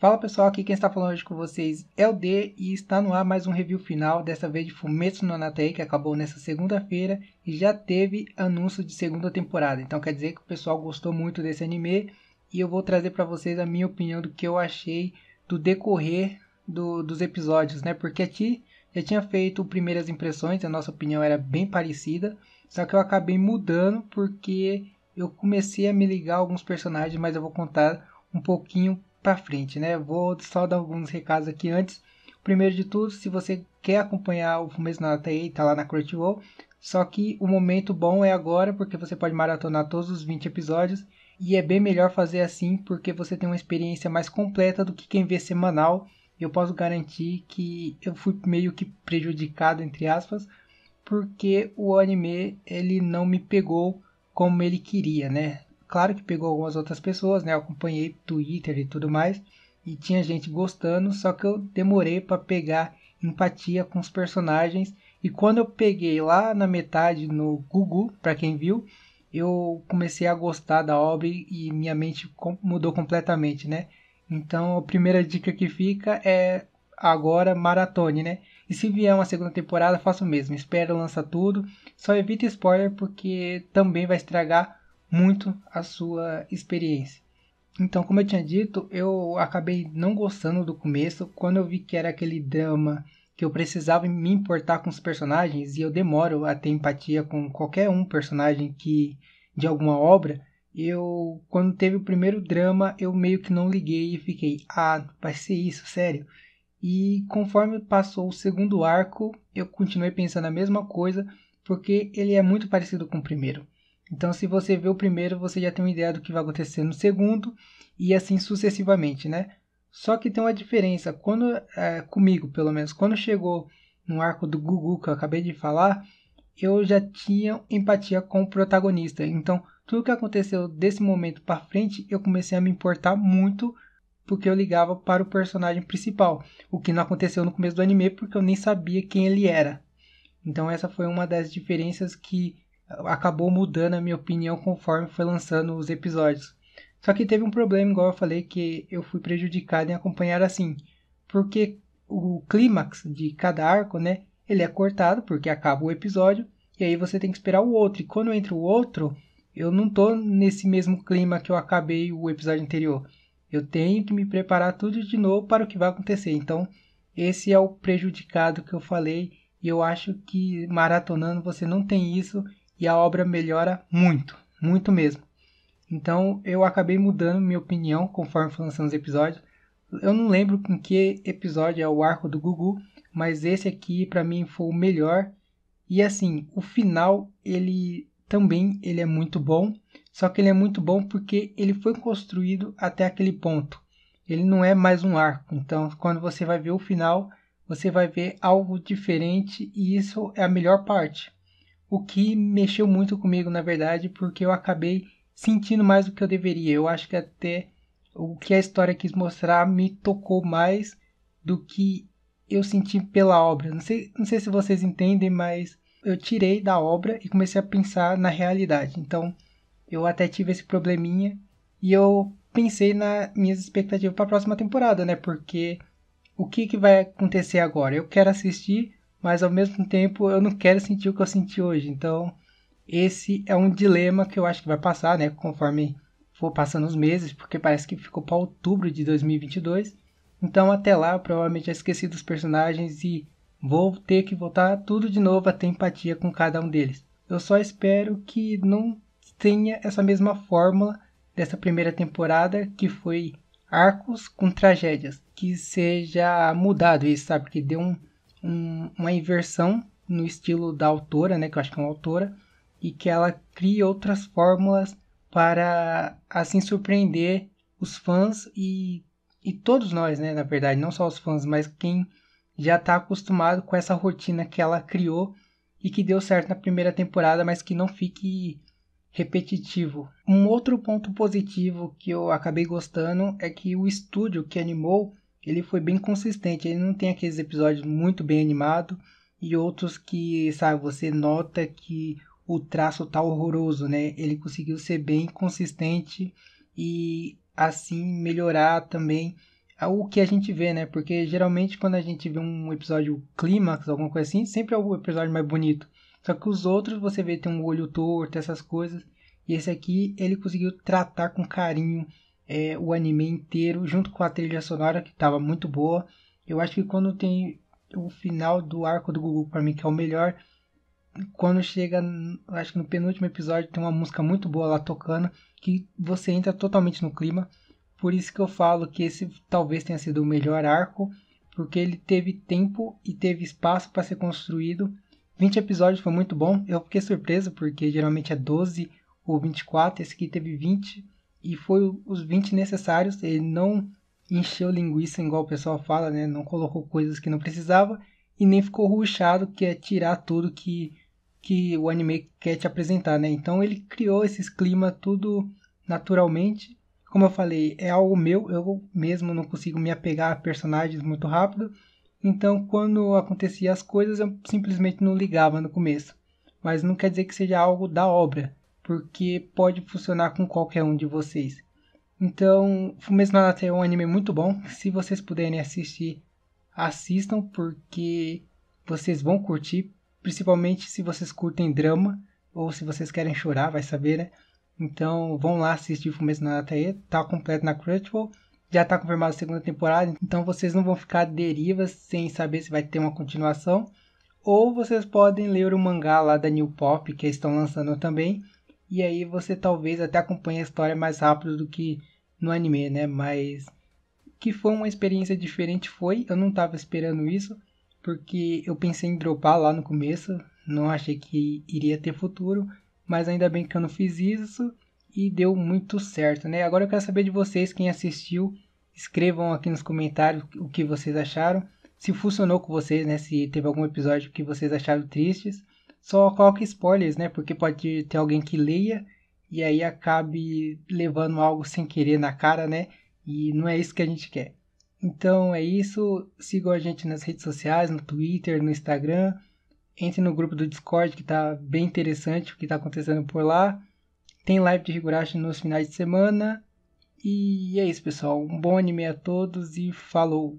Fala pessoal, aqui quem está falando hoje com vocês é o D e está no ar mais um review final, dessa vez de Fumetsu no Anatei, que acabou nessa segunda-feira e já teve anúncio de segunda temporada. Então quer dizer que o pessoal gostou muito desse anime e eu vou trazer para vocês a minha opinião do que eu achei do decorrer do, dos episódios, né? Porque aqui já tinha feito primeiras impressões, a nossa opinião era bem parecida, só que eu acabei mudando porque eu comecei a me ligar a alguns personagens, mas eu vou contar um pouquinho para frente, né? Vou só dar alguns recados aqui antes. Primeiro de tudo, se você quer acompanhar o Fumeiro na TI, tá lá na Crunchyroll. Só que o momento bom é agora, porque você pode maratonar todos os 20 episódios. E é bem melhor fazer assim, porque você tem uma experiência mais completa do que quem vê semanal. Eu posso garantir que eu fui meio que prejudicado, entre aspas, porque o anime ele não me pegou como ele queria, né? Claro que pegou algumas outras pessoas, né? Eu acompanhei Twitter e tudo mais. E tinha gente gostando, só que eu demorei para pegar empatia com os personagens. E quando eu peguei lá na metade no Google, para quem viu, eu comecei a gostar da obra e minha mente mudou completamente, né? Então a primeira dica que fica é agora maratone, né? E se vier uma segunda temporada, faça o mesmo. Espera, lança tudo. Só evita spoiler porque também vai estragar muito a sua experiência. Então, como eu tinha dito, eu acabei não gostando do começo quando eu vi que era aquele drama que eu precisava me importar com os personagens e eu demoro a ter empatia com qualquer um personagem que de alguma obra. Eu, quando teve o primeiro drama, eu meio que não liguei e fiquei, ah, vai ser isso, sério. E conforme passou o segundo arco, eu continuei pensando a mesma coisa, porque ele é muito parecido com o primeiro. Então, se você vê o primeiro, você já tem uma ideia do que vai acontecer no segundo e assim sucessivamente, né? Só que tem uma diferença. Quando é, comigo, pelo menos, quando chegou no arco do Gugu que eu acabei de falar, eu já tinha empatia com o protagonista. Então, tudo que aconteceu desse momento para frente, eu comecei a me importar muito porque eu ligava para o personagem principal, o que não aconteceu no começo do anime porque eu nem sabia quem ele era. Então, essa foi uma das diferenças que acabou mudando a minha opinião conforme foi lançando os episódios. Só que teve um problema, igual eu falei, que eu fui prejudicado em acompanhar assim. Porque o clímax de cada arco, né? Ele é cortado, porque acaba o episódio, e aí você tem que esperar o outro. E quando entra o outro, eu não tô nesse mesmo clima que eu acabei o episódio anterior. Eu tenho que me preparar tudo de novo para o que vai acontecer. Então, esse é o prejudicado que eu falei. E eu acho que maratonando você não tem isso e a obra melhora muito, muito mesmo. Então eu acabei mudando minha opinião conforme foram lançando os episódios. Eu não lembro com que episódio é o arco do Gugu, mas esse aqui para mim foi o melhor. E assim, o final ele também ele é muito bom, só que ele é muito bom porque ele foi construído até aquele ponto. Ele não é mais um arco. Então, quando você vai ver o final, você vai ver algo diferente e isso é a melhor parte o que mexeu muito comigo, na verdade, porque eu acabei sentindo mais do que eu deveria. Eu acho que até o que a história quis mostrar me tocou mais do que eu senti pela obra. Não sei, não sei se vocês entendem, mas eu tirei da obra e comecei a pensar na realidade. Então, eu até tive esse probleminha e eu pensei nas minhas expectativas para a próxima temporada, né? Porque o que, que vai acontecer agora? Eu quero assistir mas ao mesmo tempo eu não quero sentir o que eu senti hoje. Então, esse é um dilema que eu acho que vai passar, né, conforme for passando os meses, porque parece que ficou para outubro de 2022. Então, até lá, eu provavelmente já esqueci dos personagens e vou ter que voltar tudo de novo a ter empatia com cada um deles. Eu só espero que não tenha essa mesma fórmula dessa primeira temporada, que foi arcos com tragédias, que seja mudado isso, sabe? Que dê um um, uma inversão no estilo da autora, né, que eu acho que é uma autora, e que ela cria outras fórmulas para assim surpreender os fãs e, e todos nós, né, na verdade, não só os fãs, mas quem já está acostumado com essa rotina que ela criou e que deu certo na primeira temporada, mas que não fique repetitivo. Um outro ponto positivo que eu acabei gostando é que o estúdio que animou ele foi bem consistente. Ele não tem aqueles episódios muito bem animados e outros que, sabe, você nota que o traço tá horroroso, né? Ele conseguiu ser bem consistente e assim melhorar também o que a gente vê, né? Porque geralmente quando a gente vê um episódio clímax, alguma coisa assim, sempre é o episódio mais bonito. Só que os outros você vê tem um olho torto, essas coisas. E esse aqui ele conseguiu tratar com carinho é, o anime inteiro junto com a trilha sonora que estava muito boa. Eu acho que quando tem o final do arco do Gugu para mim que é o melhor, quando chega, acho que no penúltimo episódio tem uma música muito boa lá tocando que você entra totalmente no clima. Por isso que eu falo que esse talvez tenha sido o melhor arco, porque ele teve tempo e teve espaço para ser construído. 20 episódios foi muito bom. Eu fiquei surpreso porque geralmente é 12 ou 24, esse aqui teve 20 e foi os 20 necessários. Ele não encheu linguiça, igual o pessoal fala, né? Não colocou coisas que não precisava e nem ficou ruchado, que é tirar tudo que, que o anime quer te apresentar, né? Então ele criou esses clima tudo naturalmente. Como eu falei, é algo meu, eu mesmo não consigo me apegar a personagens muito rápido. Então, quando acontecia as coisas, eu simplesmente não ligava no começo. Mas não quer dizer que seja algo da obra porque pode funcionar com qualquer um de vocês. Então, Fumetsu no Anata é um anime muito bom. Se vocês puderem assistir, assistam, porque vocês vão curtir, principalmente se vocês curtem drama ou se vocês querem chorar, vai saber, né? Então, vão lá assistir Fumetsu no Anata, tá completo na Crunchyroll. Já está confirmada a segunda temporada, então vocês não vão ficar derivas sem saber se vai ter uma continuação. Ou vocês podem ler o mangá lá da New Pop que estão lançando também, e aí você talvez até acompanhe a história mais rápido do que no anime, né? Mas que foi uma experiência diferente foi, eu não tava esperando isso, porque eu pensei em dropar lá no começo, não achei que iria ter futuro, mas ainda bem que eu não fiz isso e deu muito certo, né? Agora eu quero saber de vocês quem assistiu, escrevam aqui nos comentários o que vocês acharam, se funcionou com vocês, né? Se teve algum episódio que vocês acharam tristes só coloca spoilers, né? Porque pode ter alguém que leia e aí acabe levando algo sem querer na cara, né? E não é isso que a gente quer. Então é isso. Sigam a gente nas redes sociais, no Twitter, no Instagram. Entre no grupo do Discord que tá bem interessante o que tá acontecendo por lá. Tem live de Higurashi nos finais de semana. E é isso, pessoal. Um bom anime a todos e falou!